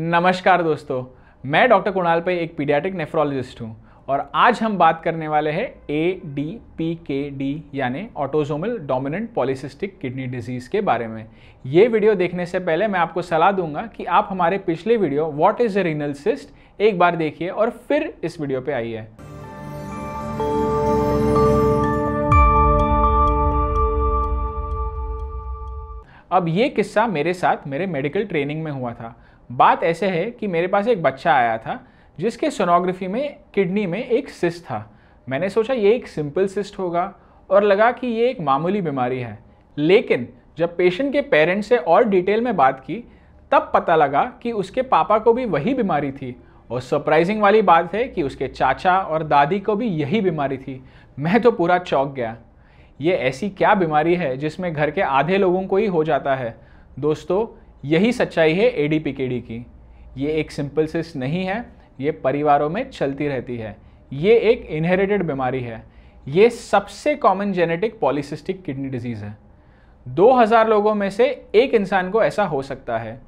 नमस्कार दोस्तों मैं डॉक्टर कुणाल पे एक पीडियाट्रिक नेफ्रोलॉजिस्ट हूँ और आज हम बात करने वाले हैं A D P K D यानी autosomal dominant polycystic kidney disease के बारे में ये वीडियो देखने से पहले मैं आपको सलाह दूंगा कि आप हमारे पिछले video what is a renal cyst एक बार देखिए और फिर इस वीडियो पे आइए अब ये किस्सा मेरे साथ मेरे मेडिकल ट्रेनिंग में हुआ था बात ऐसे है कि मेरे पास एक बच्चा आया था जिसके सोनोग्राफी में किडनी में एक सिस्ट था मैंने सोचा ये एक सिंपल सिस्ट होगा और लगा कि ये एक मामूली बीमारी है लेकिन जब पेशेंट के पेरेंट्स से और डिटेल में बात की तब पता लगा कि उसके पापा को भी वही बीमारी थी और सरप्राइजिंग वाली बात है कि उसके चाचा और दादी को भी यही बीमारी थी मैं तो पूरा चौंक गया ये ऐसी क्या बीमारी है जिसमें घर के आधे लोगों को ही हो जाता है दोस्तों यही सच्चाई है A D P K D की ये एक सिंपल सिस्ट नहीं है ये परिवारों में चलती रहती है ये एक इनहेरिटेड बीमारी है ये सबसे common genetic polycystic kidney disease है 2000 लोगों में से एक इंसान को ऐसा हो सकता है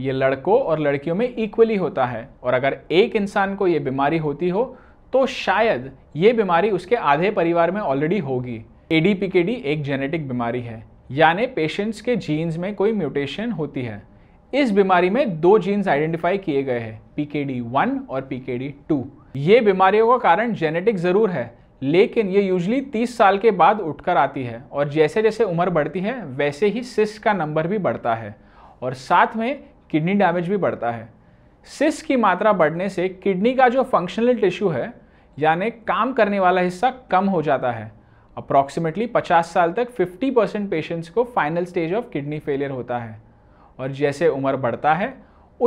ये लड़कों और लड़कियों में इक्वली होता है और अगर एक इंसान को ये बीमारी होती हो तो शायद ये बीमारी उसके आधे परिवार में ऑलरेडी होगी ए डी डी पी के एक जेनेटिक बीमारी है यानी पेशेंट्स के जीन्स में कोई म्यूटेशन होती है इस बीमारी में दो जीन्स आइडेंटिफाई किए गए हैं पीकेडी वन और पीकेडी टू ये बीमारियों का कारण जेनेटिक ज़रूर है लेकिन ये यूजली 30 साल के बाद उठकर आती है और जैसे जैसे उम्र बढ़ती है वैसे ही सिस का नंबर भी बढ़ता है और साथ में किडनी डैमेज भी बढ़ता है सिस की मात्रा बढ़ने से किडनी का जो फंक्शनल टिश्यू है यानी काम करने वाला हिस्सा कम हो जाता है अप्रॉक्सीमेटली 50 साल तक 50 परसेंट पेशेंट्स को final stage of kidney failure होता है और जैसे उम्र बढ़ता है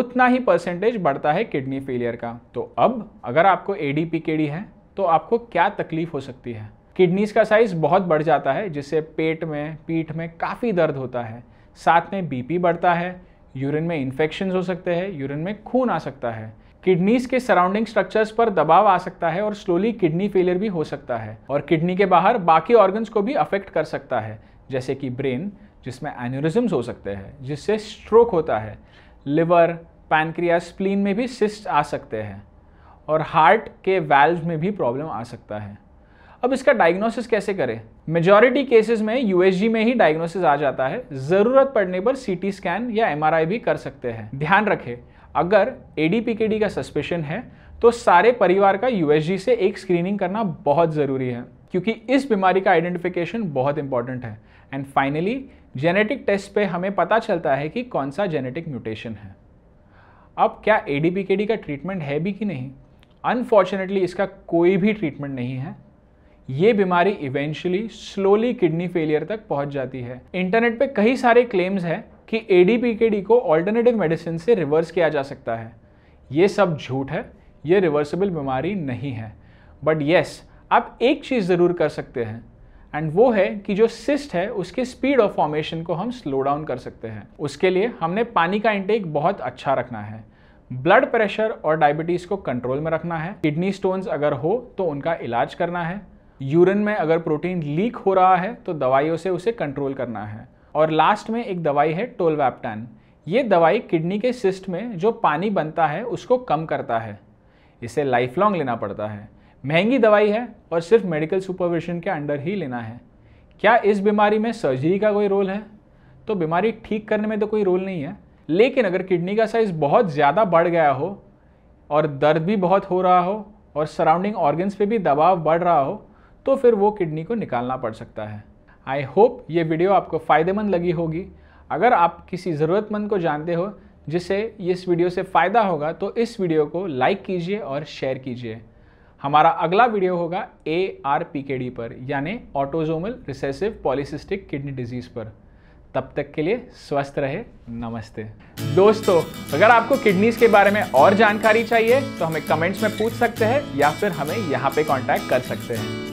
उतना ही परसेंटेज बढ़ता है किडनी फेलियर का तो अब अगर आपको ए डी है तो आपको क्या तकलीफ हो सकती है किडनीज का साइज़ बहुत बढ़ जाता है जिससे पेट में पीठ में काफ़ी दर्द होता है साथ में बीपी बढ़ता है यूरिन में इन्फेक्शन हो सकते हैं यूरिन में खून आ सकता है किडनीज के सराउंडिंग स्ट्रक्चर्स पर दबाव आ सकता है और स्लोली किडनी फेलियर भी हो सकता है और किडनी के बाहर बाकी ऑर्गन्स को भी अफेक्ट कर सकता है जैसे कि ब्रेन जिसमें एन्यूरिज्म हो सकते हैं जिससे स्ट्रोक होता है लिवर पैनक्रिया स्प्लीन में भी सिस्ट आ सकते हैं और हार्ट के वैल्व में भी प्रॉब्लम आ सकता है अब इसका डायग्नोसिस कैसे करें मेजॉरिटी केसेस में यूएसजी में ही डायग्नोसिस आ जाता है ज़रूरत पड़ने पर सीटी स्कैन या एमआरआई भी कर सकते हैं ध्यान रखें अगर ए डी का सस्पेशन है तो सारे परिवार का यूएसजी से एक स्क्रीनिंग करना बहुत ज़रूरी है क्योंकि इस बीमारी का आइडेंटिफिकेशन बहुत इंपॉर्टेंट है एंड फाइनली जेनेटिक टेस्ट पे हमें पता चलता है कि कौन सा जेनेटिक म्यूटेशन है अब क्या ए का ट्रीटमेंट है भी कि नहीं अनफॉर्चुनेटली इसका कोई भी ट्रीटमेंट नहीं है ये बीमारी इवेंचुअली स्लोली किडनी फेलियर तक पहुंच जाती है इंटरनेट पे कई सारे क्लेम्स हैं कि ए डी को ऑल्टरनेटिव मेडिसिन से रिवर्स किया जा सकता है ये सब झूठ है ये रिवर्सिबल बीमारी नहीं है बट येस yes, आप एक चीज़ ज़रूर कर सकते हैं एंड वो है कि जो सिस्ट है उसके स्पीड ऑफ फॉर्मेशन को हम स्लो डाउन कर सकते हैं उसके लिए हमने पानी का इंटेक बहुत अच्छा रखना है ब्लड प्रेशर और डायबिटीज़ को कंट्रोल में रखना है किडनी स्टोन्स अगर हो तो उनका इलाज करना है यूरिन में अगर प्रोटीन लीक हो रहा है तो दवाइयों से उसे कंट्रोल करना है और लास्ट में एक दवाई है टोलवैप्टान ये दवाई किडनी के सिस्ट में जो पानी बनता है उसको कम करता है इसे लाइफ लॉन्ग लेना पड़ता है महंगी दवाई है और सिर्फ मेडिकल सुपरविजन के अंडर ही लेना है क्या इस बीमारी में सर्जरी का कोई रोल है तो बीमारी ठीक करने में तो कोई रोल नहीं है लेकिन अगर किडनी का साइज़ बहुत ज़्यादा बढ़ गया हो और दर्द भी बहुत हो रहा हो और सराउंडिंग ऑर्गन्स पे भी दबाव बढ़ रहा हो तो फिर वो किडनी को निकालना पड़ सकता है आई होप ये वीडियो आपको फ़ायदेमंद लगी होगी अगर आप किसी ज़रूरतमंद को जानते हो जिसे इस वीडियो से फ़ायदा होगा तो इस वीडियो को लाइक कीजिए और शेयर कीजिए हमारा अगला वीडियो होगा A R P K D पर यानी autosomal recessive polycystic kidney disease पर तब तक के लिए स्वस्थ रहे नमस्ते दोस्तों अगर आपको किडनीज के बारे में और जानकारी चाहिए तो हमें कमेंट्स में पूछ सकते हैं या फिर हमें यहाँ पे कांटेक्ट कर सकते हैं